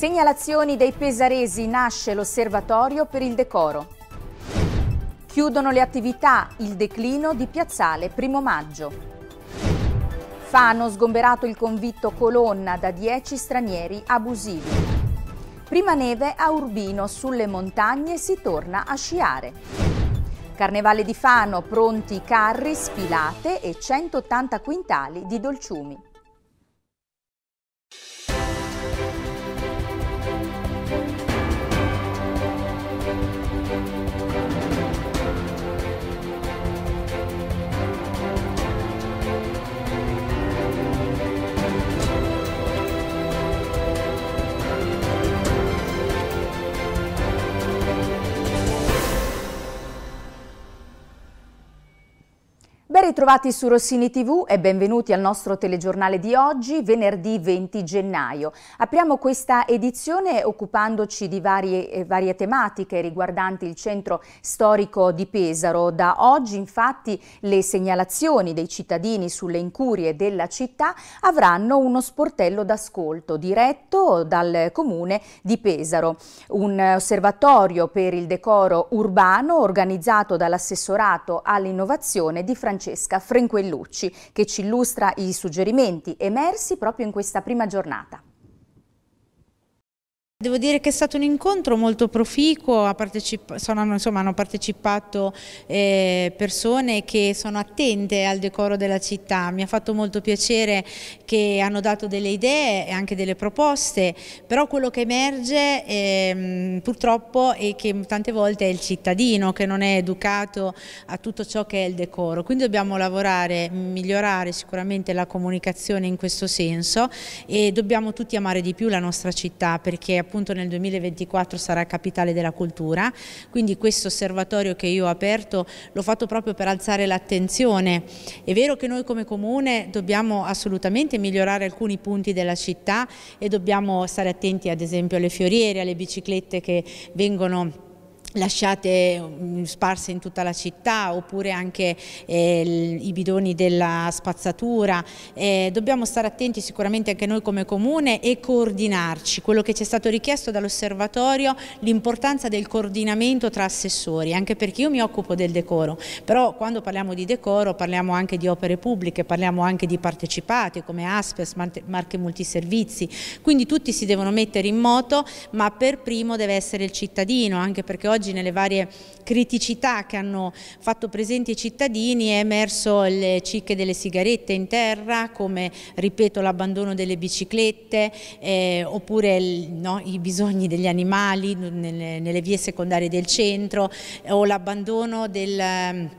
Segnalazioni dei pesaresi nasce l'osservatorio per il decoro. Chiudono le attività, il declino di Piazzale Primo Maggio. Fano sgomberato il convitto colonna da 10 stranieri abusivi. Prima neve a Urbino, sulle montagne si torna a sciare. Carnevale di Fano, pronti carri, sfilate e 180 quintali di dolciumi. Ben ritrovati su Rossini TV e benvenuti al nostro telegiornale di oggi, venerdì 20 gennaio. Apriamo questa edizione occupandoci di varie, eh, varie, tematiche riguardanti il centro storico di Pesaro. Da oggi infatti le segnalazioni dei cittadini sulle incurie della città avranno uno sportello d'ascolto diretto dal comune di Pesaro. Un osservatorio per il decoro urbano organizzato dall'assessorato all'innovazione di Francesco Francesca Frenquellucci che ci illustra i suggerimenti emersi proprio in questa prima giornata. Devo dire che è stato un incontro molto proficuo, ha sono, insomma, hanno partecipato eh, persone che sono attente al decoro della città, mi ha fatto molto piacere che hanno dato delle idee e anche delle proposte, però quello che emerge eh, purtroppo è che tante volte è il cittadino che non è educato a tutto ciò che è il decoro, quindi dobbiamo lavorare, migliorare sicuramente la comunicazione in questo senso e dobbiamo tutti amare di più la nostra città perché appunto appunto nel 2024 sarà capitale della cultura, quindi questo osservatorio che io ho aperto l'ho fatto proprio per alzare l'attenzione. È vero che noi come comune dobbiamo assolutamente migliorare alcuni punti della città e dobbiamo stare attenti ad esempio alle fioriere, alle biciclette che vengono lasciate mm, sparse in tutta la città oppure anche eh, i bidoni della spazzatura. Eh, dobbiamo stare attenti sicuramente anche noi come comune e coordinarci, quello che ci è stato richiesto dall'osservatorio, l'importanza del coordinamento tra assessori, anche perché io mi occupo del decoro, però quando parliamo di decoro parliamo anche di opere pubbliche, parliamo anche di partecipate come Aspes, Marche Multiservizi, quindi tutti si devono mettere in moto ma per primo deve essere il cittadino, anche perché oggi oggi nelle varie criticità che hanno fatto presenti i cittadini è emerso le cicche delle sigarette in terra, come ripeto l'abbandono delle biciclette, eh, oppure no, i bisogni degli animali nelle, nelle vie secondarie del centro o l'abbandono del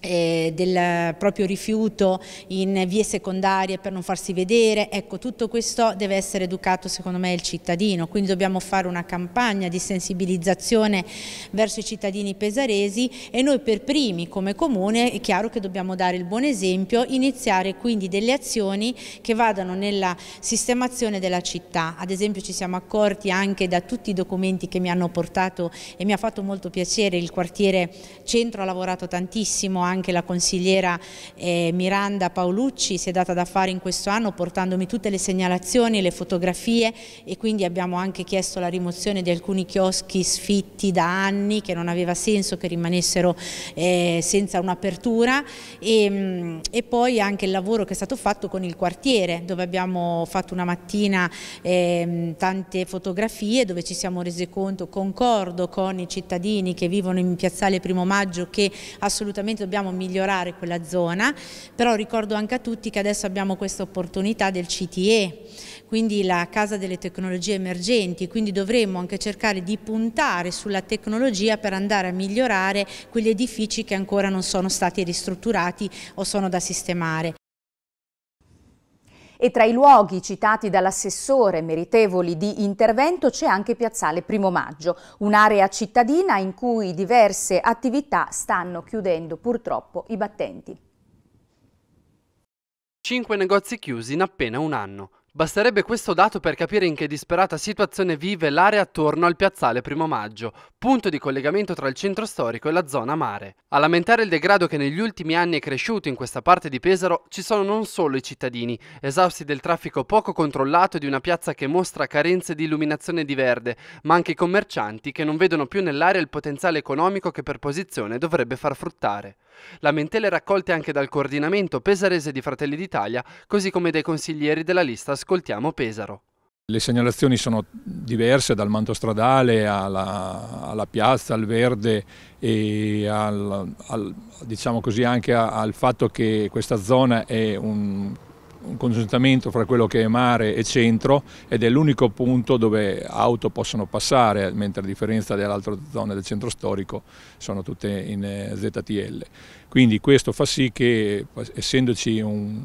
eh, del proprio rifiuto in vie secondarie per non farsi vedere, ecco tutto questo deve essere educato secondo me il cittadino, quindi dobbiamo fare una campagna di sensibilizzazione verso i cittadini pesaresi e noi per primi come comune è chiaro che dobbiamo dare il buon esempio, iniziare quindi delle azioni che vadano nella sistemazione della città, ad esempio ci siamo accorti anche da tutti i documenti che mi hanno portato e mi ha fatto molto piacere, il quartiere centro ha lavorato tantissimo anche la consigliera eh, Miranda Paolucci si è data da fare in questo anno portandomi tutte le segnalazioni, le fotografie e quindi abbiamo anche chiesto la rimozione di alcuni chioschi sfitti da anni che non aveva senso che rimanessero eh, senza un'apertura e, mm, e, poi anche il lavoro che è stato fatto con il quartiere dove abbiamo fatto una mattina eh, tante fotografie dove ci siamo resi conto, concordo con i cittadini che vivono in piazzale primo maggio che assolutamente dobbiamo vogliamo migliorare quella zona, però ricordo anche a tutti che adesso abbiamo questa opportunità del CTE, quindi la Casa delle Tecnologie Emergenti, quindi dovremmo anche cercare di puntare sulla tecnologia per andare a migliorare quegli edifici che ancora non sono stati ristrutturati o sono da sistemare e tra i luoghi citati dall'assessore meritevoli di intervento c'è anche Piazzale Primo Maggio, un'area cittadina in cui diverse attività stanno chiudendo purtroppo i battenti. Cinque negozi chiusi in appena un anno. Basterebbe questo dato per capire in che disperata situazione vive l'area attorno al piazzale Primo Maggio, punto di collegamento tra il centro storico e la zona mare. A lamentare il degrado che negli ultimi anni è cresciuto in questa parte di Pesaro ci sono non solo i cittadini, esausti del traffico poco controllato di una piazza che mostra carenze di illuminazione di verde, ma anche i commercianti che non vedono più nell'area il potenziale economico che per posizione dovrebbe far fruttare. Lamentele raccolte anche dal coordinamento pesarese di Fratelli d'Italia, così come dai consiglieri della lista ascoltiamo Pesaro. Le segnalazioni sono diverse dal manto stradale alla, alla piazza, al verde e al, al, diciamo così anche al fatto che questa zona è un un congiuntamento fra quello che è mare e centro ed è l'unico punto dove auto possono passare, mentre a differenza delle altre zone del centro storico sono tutte in eh, ZTL. Quindi questo fa sì che essendoci un,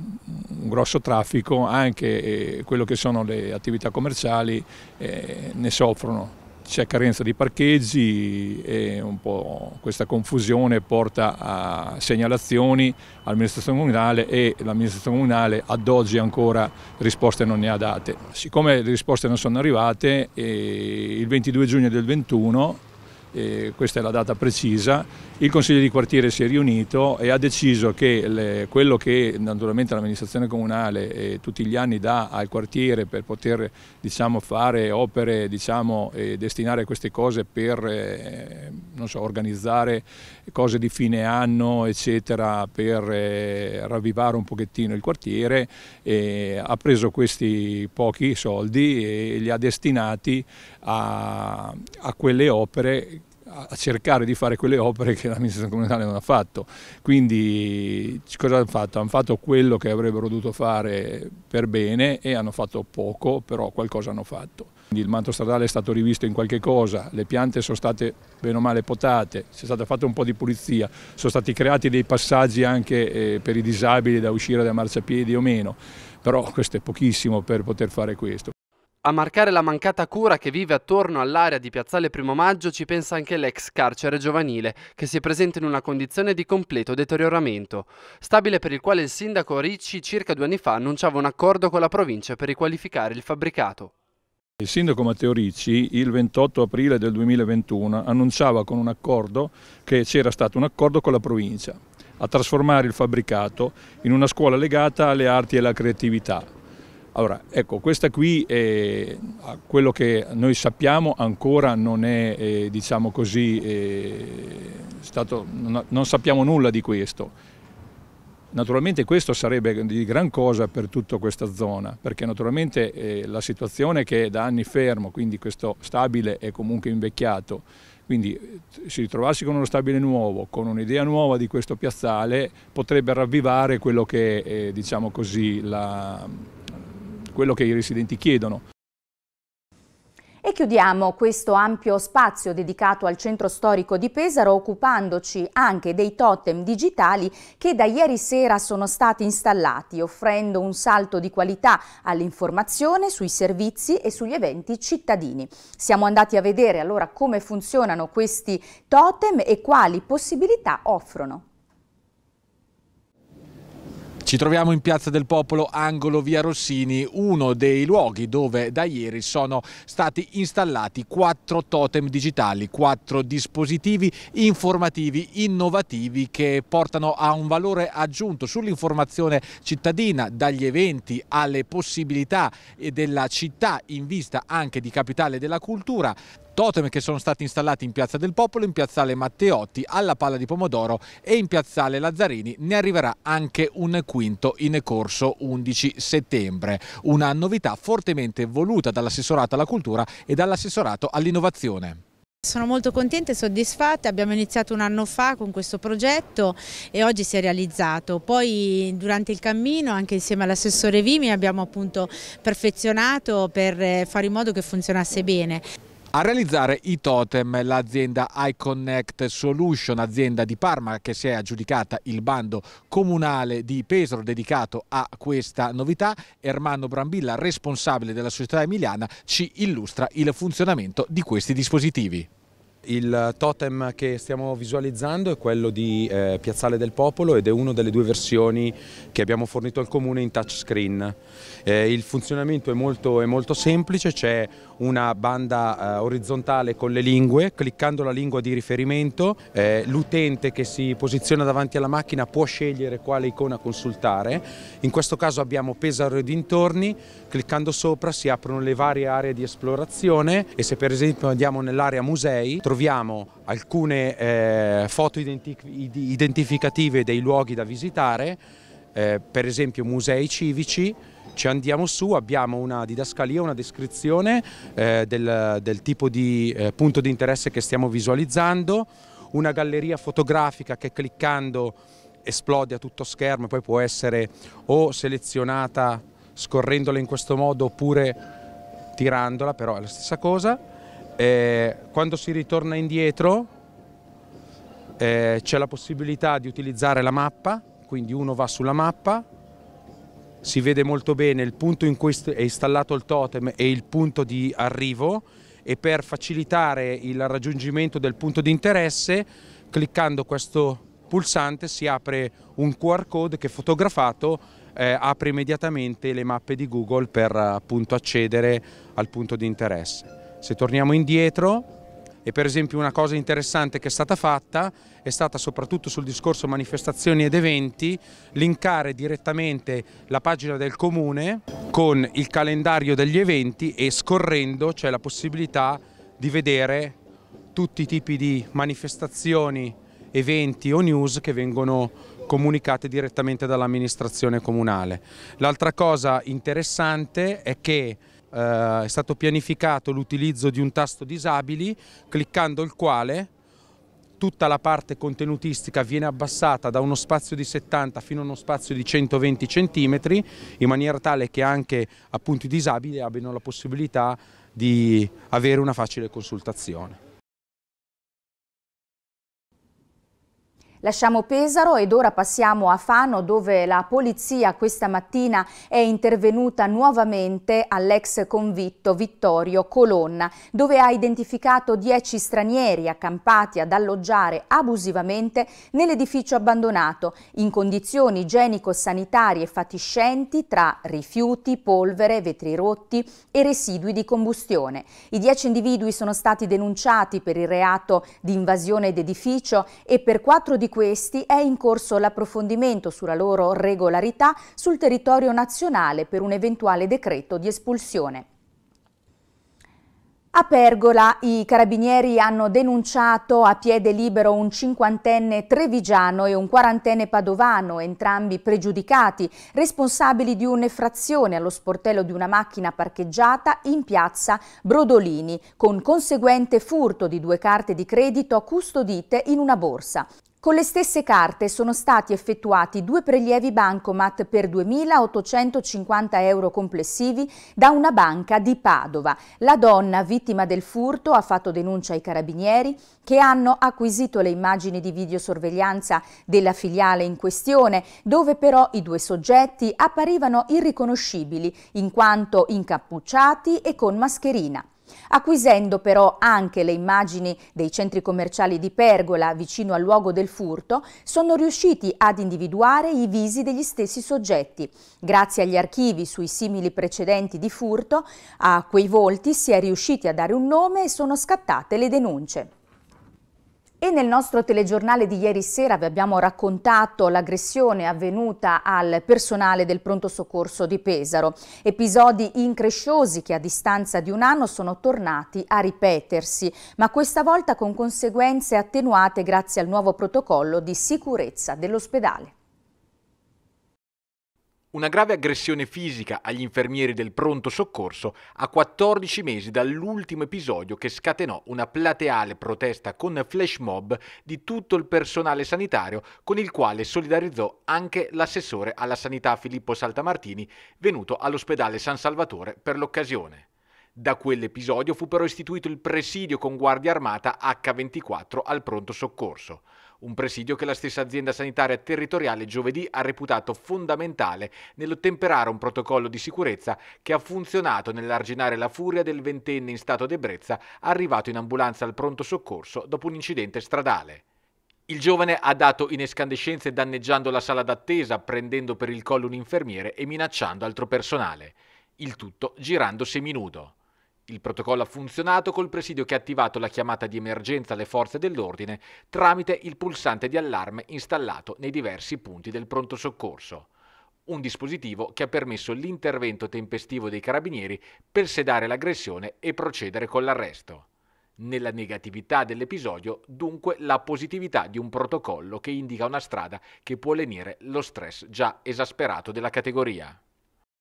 un grosso traffico anche eh, quello che sono le attività commerciali eh, ne soffrono c'è carenza di parcheggi e un po' questa confusione porta a segnalazioni all'amministrazione comunale e l'amministrazione comunale ad oggi ancora risposte non ne ha date. Siccome le risposte non sono arrivate, eh, il 22 giugno del 21 eh, questa è la data precisa, il Consiglio di quartiere si è riunito e ha deciso che le, quello che naturalmente l'amministrazione comunale eh, tutti gli anni dà al quartiere per poter diciamo, fare opere, diciamo, eh, destinare queste cose per eh, so, organizzare cose di fine anno, eccetera, per eh, ravvivare un pochettino il quartiere, ha preso questi pochi soldi e li ha destinati a, a quelle opere a cercare di fare quelle opere che l'amministrazione comunale non ha fatto. Quindi cosa hanno fatto? Hanno fatto quello che avrebbero dovuto fare per bene e hanno fatto poco, però qualcosa hanno fatto. Quindi il manto stradale è stato rivisto in qualche cosa, le piante sono state bene o male potate, c'è stata fatta un po' di pulizia, sono stati creati dei passaggi anche eh, per i disabili da uscire da marciapiedi o meno, però questo è pochissimo per poter fare questo. A marcare la mancata cura che vive attorno all'area di Piazzale Primo Maggio ci pensa anche l'ex carcere giovanile, che si è presente in una condizione di completo deterioramento, stabile per il quale il sindaco Ricci circa due anni fa annunciava un accordo con la provincia per riqualificare il fabbricato. Il sindaco Matteo Ricci il 28 aprile del 2021 annunciava con un accordo che c'era stato un accordo con la provincia a trasformare il fabbricato in una scuola legata alle arti e alla creatività allora, ecco, questa qui è quello che noi sappiamo ancora non è, eh, diciamo così, eh, stato, non, non sappiamo nulla di questo. Naturalmente questo sarebbe di gran cosa per tutta questa zona, perché naturalmente eh, la situazione che è da anni fermo, quindi questo stabile è comunque invecchiato, quindi eh, si ritrovarsi con uno stabile nuovo, con un'idea nuova di questo piazzale, potrebbe ravvivare quello che è, eh, diciamo così, la, quello che i residenti chiedono. E chiudiamo questo ampio spazio dedicato al centro storico di Pesaro occupandoci anche dei totem digitali che da ieri sera sono stati installati, offrendo un salto di qualità all'informazione sui servizi e sugli eventi cittadini. Siamo andati a vedere allora come funzionano questi totem e quali possibilità offrono. Ci troviamo in Piazza del Popolo, angolo via Rossini, uno dei luoghi dove da ieri sono stati installati quattro totem digitali, quattro dispositivi informativi innovativi che portano a un valore aggiunto sull'informazione cittadina, dagli eventi alle possibilità della città in vista anche di capitale della cultura totem che sono stati installati in Piazza del Popolo, in Piazzale Matteotti, alla Palla di Pomodoro e in Piazzale Lazzarini. Ne arriverà anche un quinto in corso 11 settembre. Una novità fortemente voluta dall'assessorato alla cultura e dall'assessorato all'innovazione. Sono molto contenta e soddisfatta, abbiamo iniziato un anno fa con questo progetto e oggi si è realizzato. Poi durante il cammino, anche insieme all'assessore Vimi, abbiamo appunto perfezionato per eh, fare in modo che funzionasse bene a realizzare i totem. L'azienda iConnect Solution, azienda di Parma che si è aggiudicata il bando comunale di Pesaro dedicato a questa novità, Ermanno Brambilla, responsabile della società emiliana, ci illustra il funzionamento di questi dispositivi. Il totem che stiamo visualizzando è quello di eh, Piazzale del Popolo ed è una delle due versioni che abbiamo fornito al comune in touchscreen. Eh, il funzionamento è molto, è molto semplice, c'è una banda eh, orizzontale con le lingue, cliccando la lingua di riferimento, eh, l'utente che si posiziona davanti alla macchina può scegliere quale icona consultare, in questo caso abbiamo Pesaro e dintorni, cliccando sopra si aprono le varie aree di esplorazione e se per esempio andiamo nell'area musei troviamo alcune eh, foto identi identificative dei luoghi da visitare, eh, per esempio musei civici, ci andiamo su, abbiamo una didascalia, una descrizione eh, del, del, tipo di eh, punto di interesse che stiamo visualizzando, una galleria fotografica che cliccando esplode a tutto schermo e poi può essere o selezionata scorrendola in questo modo oppure tirandola, però è la stessa cosa. Eh, quando si ritorna indietro eh, c'è la possibilità di utilizzare la mappa, quindi uno va sulla mappa, si vede molto bene il punto in cui è installato il totem e il punto di arrivo e per facilitare il raggiungimento del punto di interesse cliccando questo pulsante si apre un QR code che fotografato eh, apre immediatamente le mappe di Google per appunto accedere al punto di interesse. Se torniamo indietro e per esempio una cosa interessante che è stata fatta è stata soprattutto sul discorso manifestazioni ed eventi linkare direttamente la pagina del comune con il calendario degli eventi e scorrendo c'è la possibilità di vedere tutti i tipi di manifestazioni, eventi o news che vengono comunicate direttamente dall'amministrazione comunale. L'altra cosa interessante è che eh, è stato pianificato l'utilizzo di un tasto disabili cliccando il quale tutta la parte contenutistica viene abbassata da uno spazio di 70 fino a uno spazio di 120 cm in maniera tale che anche appunto, i disabili abbiano la possibilità di avere una facile consultazione. Lasciamo Pesaro ed ora passiamo a Fano dove la polizia questa mattina è intervenuta nuovamente all'ex convitto Vittorio Colonna dove ha identificato 10 stranieri accampati ad alloggiare abusivamente nell'edificio abbandonato in condizioni igienico-sanitarie fatiscenti tra rifiuti, polvere, vetri rotti e residui di combustione. I 10 individui sono stati denunciati per il reato di invasione d'edificio e per 4 di questi è in corso l'approfondimento sulla loro regolarità sul territorio nazionale per un eventuale decreto di espulsione. A Pergola i carabinieri hanno denunciato a piede libero un cinquantenne trevigiano e un quarantenne padovano, entrambi pregiudicati, responsabili di un'effrazione allo sportello di una macchina parcheggiata in piazza Brodolini, con conseguente furto di due carte di credito custodite in una borsa. Con le stesse carte sono stati effettuati due prelievi bancomat per 2.850 euro complessivi da una banca di Padova. La donna, vittima del furto, ha fatto denuncia ai carabinieri che hanno acquisito le immagini di videosorveglianza della filiale in questione, dove però i due soggetti apparivano irriconoscibili in quanto incappucciati e con mascherina. Acquisendo però anche le immagini dei centri commerciali di Pergola vicino al luogo del furto, sono riusciti ad individuare i visi degli stessi soggetti. Grazie agli archivi sui simili precedenti di furto, a quei volti si è riusciti a dare un nome e sono scattate le denunce. E nel nostro telegiornale di ieri sera vi abbiamo raccontato l'aggressione avvenuta al personale del pronto soccorso di Pesaro. Episodi incresciosi che a distanza di un anno sono tornati a ripetersi, ma questa volta con conseguenze attenuate grazie al nuovo protocollo di sicurezza dell'ospedale una grave aggressione fisica agli infermieri del pronto soccorso a 14 mesi dall'ultimo episodio che scatenò una plateale protesta con flash mob di tutto il personale sanitario con il quale solidarizzò anche l'assessore alla sanità Filippo Saltamartini venuto all'ospedale San Salvatore per l'occasione. Da quell'episodio fu però istituito il presidio con guardia armata H24 al pronto soccorso un presidio che la stessa azienda sanitaria territoriale giovedì ha reputato fondamentale nell'ottemperare un protocollo di sicurezza che ha funzionato nell'arginare la furia del ventenne in stato d'ebbrezza arrivato in ambulanza al pronto soccorso dopo un incidente stradale. Il giovane ha dato in escandescenze danneggiando la sala d'attesa, prendendo per il collo un infermiere e minacciando altro personale. Il tutto girando seminudo. Il protocollo ha funzionato col presidio che ha attivato la chiamata di emergenza alle forze dell'ordine tramite il pulsante di allarme installato nei diversi punti del pronto soccorso. Un dispositivo che ha permesso l'intervento tempestivo dei carabinieri per sedare l'aggressione e procedere con l'arresto. Nella negatività dell'episodio, dunque, la positività di un protocollo che indica una strada che può lenire lo stress già esasperato della categoria.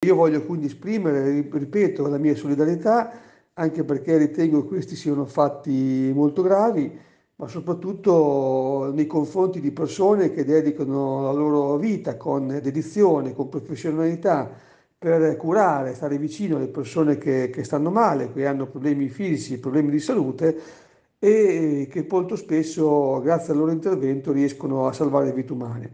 Io voglio quindi esprimere, ripeto, la mia solidarietà anche perché ritengo che questi siano fatti molto gravi, ma soprattutto nei confronti di persone che dedicano la loro vita con dedizione, con professionalità per curare, stare vicino alle persone che, che stanno male, che hanno problemi fisici, problemi di salute e che molto spesso, grazie al loro intervento, riescono a salvare vite umane.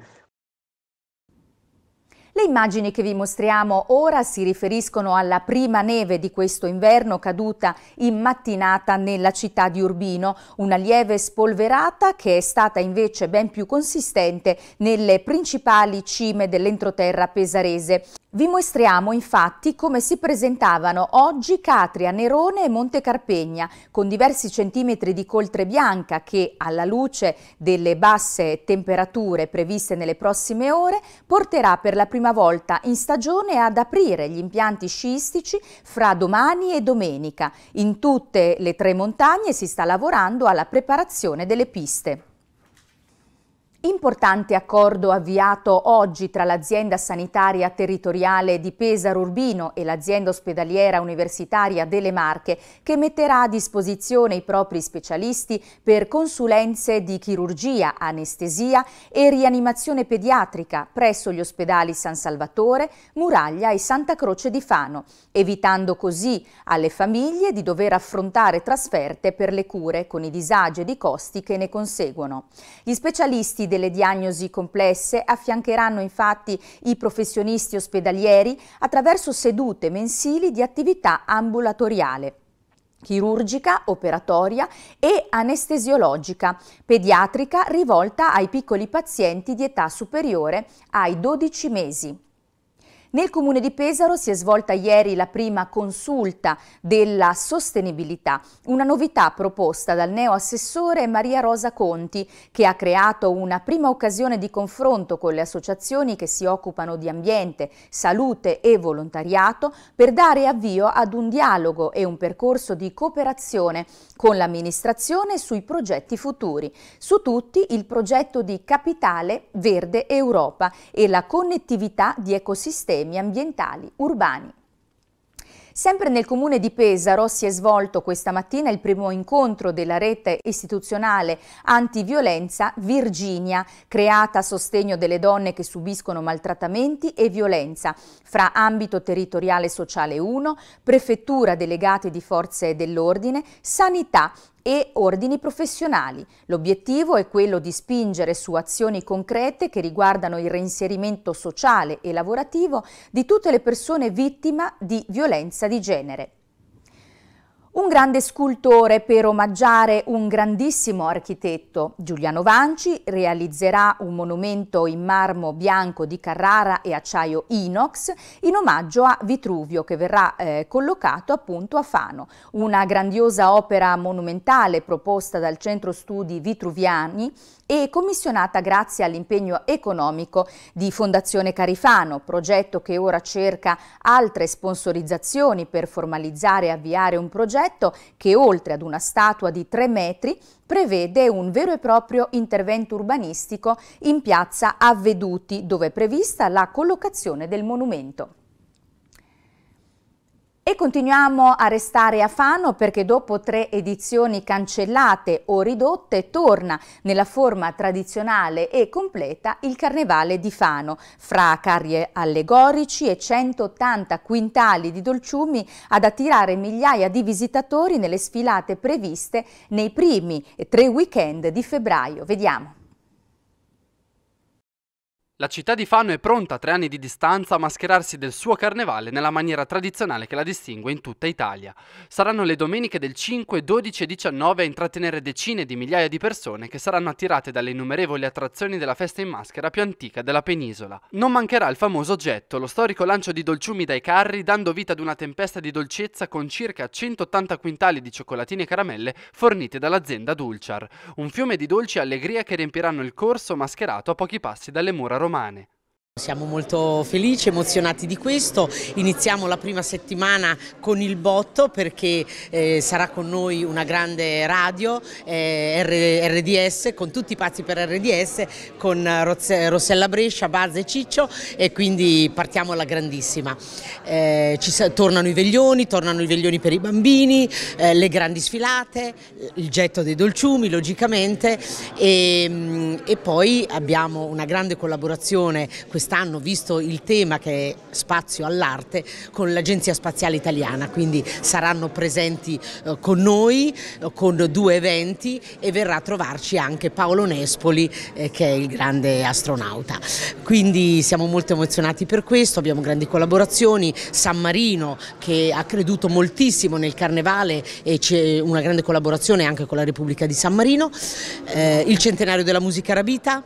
Le immagini che vi mostriamo ora si riferiscono alla prima neve di questo inverno caduta in mattinata nella città di Urbino, una lieve spolverata che è stata invece ben più consistente nelle principali cime dell'entroterra pesarese. Vi mostriamo infatti come si presentavano oggi Catria, Nerone e Monte Carpegna, con diversi centimetri di coltre bianca che, alla luce delle basse temperature previste nelle prossime ore, porterà per la prima prima volta in stagione ad aprire gli impianti sciistici fra domani e domenica. In tutte le tre montagne si sta lavorando alla preparazione delle piste. Importante accordo avviato oggi tra l'azienda sanitaria territoriale di Pesaro Urbino e l'azienda ospedaliera universitaria delle Marche che metterà a disposizione i propri specialisti per consulenze di chirurgia, anestesia e rianimazione pediatrica presso gli ospedali San Salvatore, Muraglia e Santa Croce di Fano, evitando così alle famiglie di dover affrontare trasferte per le cure con i disagi e i costi che ne conseguono. Gli specialisti delle diagnosi complesse affiancheranno infatti i professionisti ospedalieri attraverso sedute mensili di attività ambulatoriale chirurgica, operatoria e anestesiologica, pediatrica rivolta ai piccoli pazienti di età superiore ai 12 mesi. Nel comune di Pesaro si è svolta ieri la prima consulta della sostenibilità, una novità proposta dal neoassessore Maria Rosa Conti, che ha creato una prima occasione di confronto con le associazioni che si occupano di ambiente, salute e volontariato per dare avvio ad un dialogo e un percorso di cooperazione con l'amministrazione sui progetti futuri. Su tutti il progetto di Capitale Verde Europa e la connettività di ecosistemi ambientali urbani. Sempre nel comune di Pesaro si è svolto questa mattina il primo incontro della rete istituzionale antiviolenza Virginia, creata a sostegno delle donne che subiscono maltrattamenti e violenza, fra ambito territoriale sociale 1, prefettura delegate di forze dell'ordine, sanità e ordini professionali. L'obiettivo è quello di spingere su azioni concrete che riguardano il reinserimento sociale e lavorativo di tutte le persone vittime di violenza di genere. Un grande scultore per omaggiare un grandissimo architetto, Giuliano Vanci, realizzerà un monumento in marmo bianco di Carrara e acciaio inox in omaggio a Vitruvio che verrà eh, collocato appunto a Fano. Una grandiosa opera monumentale proposta dal Centro Studi Vitruviani e commissionata grazie all'impegno economico di Fondazione Carifano, progetto che ora cerca altre sponsorizzazioni per formalizzare e avviare un progetto progetto che oltre ad una statua di 3 metri prevede un vero e proprio intervento urbanistico in piazza Avveduti dove è prevista la collocazione del monumento. E continuiamo a restare a Fano perché dopo tre edizioni cancellate o ridotte torna nella forma tradizionale e completa il Carnevale di Fano. Fra carri allegorici e 180 quintali di dolciumi ad attirare migliaia di visitatori nelle sfilate previste nei primi tre weekend di febbraio. Vediamo. La città di Fano è pronta a tre anni di distanza a mascherarsi del suo carnevale nella maniera tradizionale che la distingue in tutta Italia. Saranno le domeniche del 5, 12 e 19 a intrattenere decine di migliaia di persone che saranno attirate dalle innumerevoli attrazioni della festa in maschera più antica della penisola. Non mancherà il famoso getto, lo storico lancio di dolciumi dai carri dando vita ad una tempesta di dolcezza con circa 180 quintali di cioccolatini e caramelle fornite dall'azienda Dulciar. Un fiume di dolci e allegria che riempiranno il corso mascherato a pochi passi dalle mura romane romane siamo molto felici, emozionati di questo, iniziamo la prima settimana con il botto perché eh, sarà con noi una grande radio eh, RDS con tutti i pazzi per RDS con Rozze, Rossella Brescia, Baz e Ciccio e quindi partiamo alla grandissima. Eh, ci, tornano i veglioni, tornano i veglioni per i bambini, eh, le grandi sfilate, il getto dei dolciumi logicamente e, mm, e poi abbiamo una grande collaborazione questa quest'anno, visto il tema che è spazio all'arte, con l'Agenzia Spaziale Italiana, quindi saranno presenti eh, con noi, eh, con due eventi e verrà a trovarci anche Paolo Nespoli eh, che è il grande astronauta. Quindi siamo molto emozionati per questo, abbiamo grandi collaborazioni, San Marino che ha creduto moltissimo nel carnevale e c'è una grande collaborazione anche con la Repubblica di San Marino, eh, il centenario della musica rabita,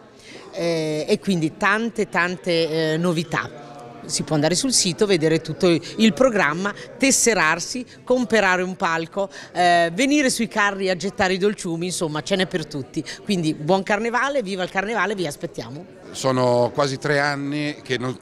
eh, e quindi tante tante eh, novità. Si può andare sul sito, vedere tutto il programma, tesserarsi, comprare un palco, eh, venire sui carri a gettare i dolciumi, insomma ce n'è per tutti. Quindi buon carnevale, viva il carnevale, vi aspettiamo. Sono quasi tre anni che, non,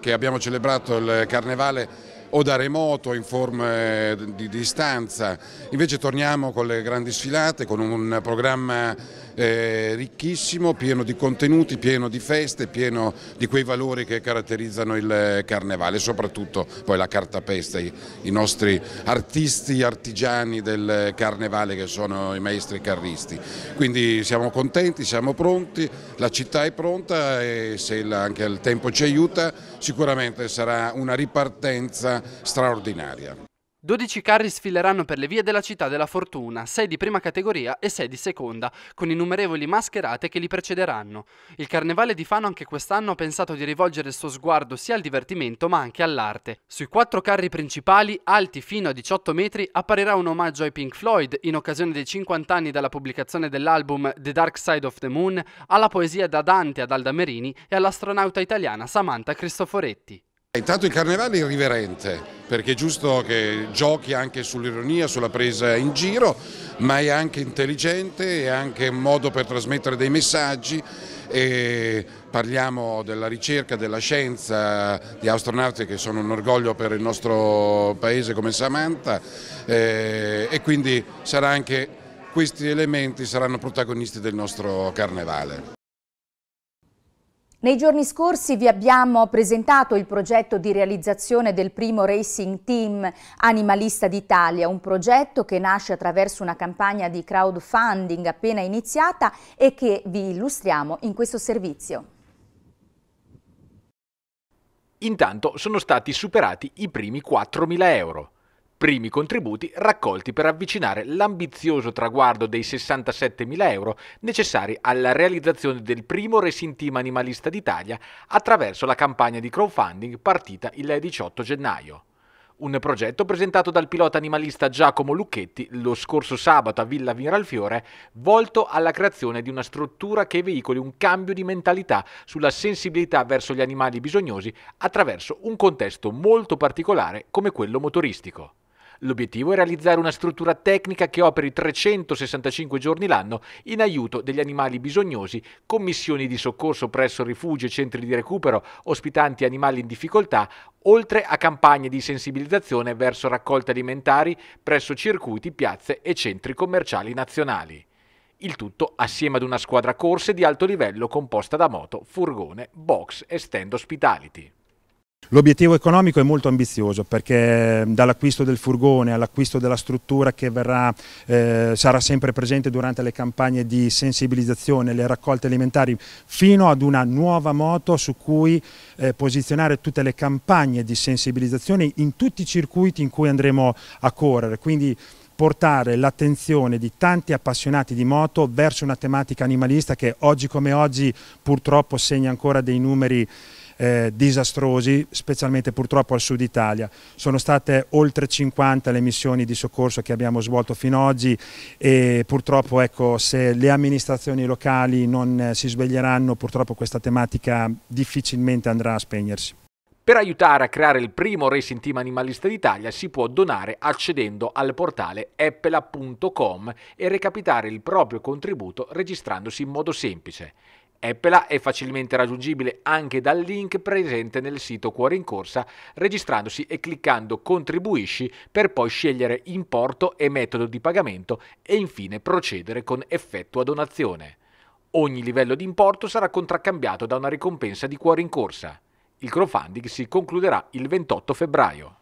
che abbiamo celebrato il carnevale o da remoto in forme di distanza. Invece torniamo con le grandi sfilate, con un programma eh, ricchissimo, pieno di contenuti, pieno di feste, pieno di quei valori che caratterizzano il eh, carnevale, soprattutto poi la cartapesta, i, i nostri artisti, artigiani del carnevale che sono i maestri carristi. Quindi siamo contenti, siamo pronti, la città è pronta e se anche il tempo ci aiuta sicuramente sarà una ripartenza straordinaria. 12 carri sfileranno per le vie della città della fortuna, 6 di prima categoria e 6 di seconda, con innumerevoli mascherate che li precederanno. Il Carnevale di Fano anche quest'anno ha pensato di rivolgere il suo sguardo sia al divertimento ma anche all'arte. Sui quattro carri principali, alti fino a 18 metri, apparirà un omaggio ai Pink Floyd in occasione dei 50 anni dalla pubblicazione dell'album The Dark Side of the Moon, alla poesia da Dante ad Alda Merini e all'astronauta italiana Samantha Cristoforetti. Intanto il carnevale è irriverente, perché è giusto che giochi anche sull'ironia, sulla presa in giro, ma è anche intelligente, è anche un modo per trasmettere dei messaggi. parliamo della ricerca, della scienza, di astronauti che sono un orgoglio per il nostro paese come Samantha e quindi anche, questi elementi saranno protagonisti del nostro carnevale. Nei giorni scorsi vi abbiamo presentato il progetto di realizzazione del primo Racing Team Animalista d'Italia, un progetto che nasce attraverso una campagna di crowdfunding appena iniziata e che vi illustriamo in questo servizio. Intanto sono stati superati i primi 4.000 euro primi contributi raccolti per avvicinare l'ambizioso traguardo dei 67.000 euro necessari alla realizzazione del primo resintima animalista d'Italia attraverso la campagna di crowdfunding partita il 18 gennaio. Un progetto presentato dal pilota animalista Giacomo Lucchetti lo scorso sabato a Villa Viralfiore, volto alla creazione di una struttura che veicoli un cambio di mentalità sulla sensibilità verso gli animali bisognosi attraverso un contesto molto particolare come quello motoristico. L'obiettivo è realizzare una struttura tecnica che operi 365 giorni l'anno in aiuto degli animali bisognosi, con missioni di soccorso presso rifugi e centri di recupero ospitanti animali in difficoltà, oltre a campagne di sensibilizzazione verso raccolte alimentari presso circuiti, piazze e centri commerciali nazionali. Il tutto assieme ad una squadra corse di alto livello composta da moto, furgone, box e stand hospitality. L'obiettivo economico è molto ambizioso perché dall'acquisto del furgone all'acquisto della struttura che verrà, eh, sarà sempre presente durante le campagne di sensibilizzazione, le raccolte alimentari, fino ad una nuova moto su cui eh, posizionare tutte le campagne di sensibilizzazione in tutti i circuiti in cui andremo a correre. Quindi portare l'attenzione di tanti appassionati di moto verso una tematica animalista che oggi come oggi purtroppo segna ancora dei numeri eh, disastrosi, specialmente purtroppo al sud Italia. Sono state oltre 50 le missioni di soccorso che abbiamo svolto fino ad oggi e purtroppo ecco, se le amministrazioni locali non eh, si sveglieranno purtroppo questa tematica difficilmente andrà a spegnersi. Per aiutare a creare il primo Racing Team Animalista d'Italia si può donare accedendo al portale appela.com e recapitare il proprio contributo registrandosi in modo semplice. Eppela è facilmente raggiungibile anche dal link presente nel sito Cuore in Corsa, registrandosi e cliccando Contribuisci per poi scegliere importo e metodo di pagamento e infine procedere con effettua donazione. Ogni livello di importo sarà contraccambiato da una ricompensa di Cuore in Corsa. Il crowdfunding si concluderà il 28 febbraio.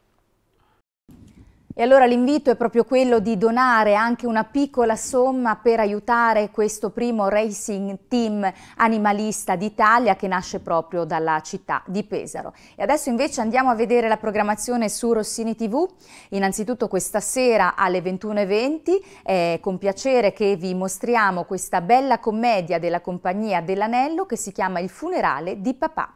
E allora l'invito è proprio quello di donare anche una piccola somma per aiutare questo primo racing team animalista d'Italia che nasce proprio dalla città di Pesaro. E adesso invece andiamo a vedere la programmazione su Rossini TV. Innanzitutto questa sera alle 21.20 è con piacere che vi mostriamo questa bella commedia della compagnia dell'anello che si chiama Il funerale di papà.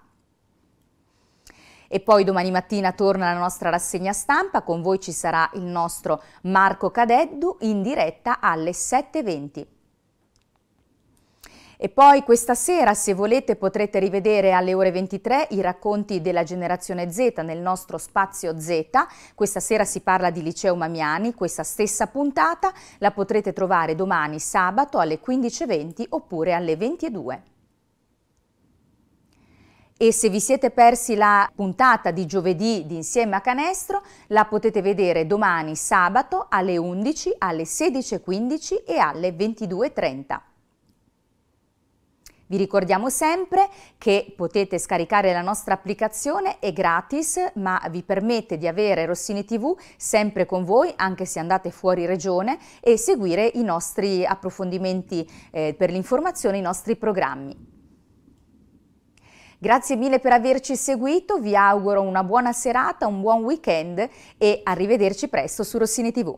E poi domani mattina torna la nostra rassegna stampa, con voi ci sarà il nostro Marco Cadeddu in diretta alle 7.20. E poi questa sera, se volete, potrete rivedere alle ore 23 i racconti della generazione Z nel nostro spazio Z. Questa sera si parla di Liceo Mamiani, questa stessa puntata la potrete trovare domani sabato alle 15.20 oppure alle 22 e se vi siete persi la puntata di giovedì di Insieme a Canestro la potete vedere domani sabato alle 11, alle 16.15 e alle 22.30. Vi ricordiamo sempre che potete scaricare la nostra applicazione, è gratis, ma vi permette di avere Rossini TV sempre con voi, anche se andate fuori regione, e seguire i nostri approfondimenti eh, per l'informazione, i nostri programmi. Grazie mille per averci seguito, vi auguro una buona serata, un buon weekend e arrivederci presto su Rossini TV.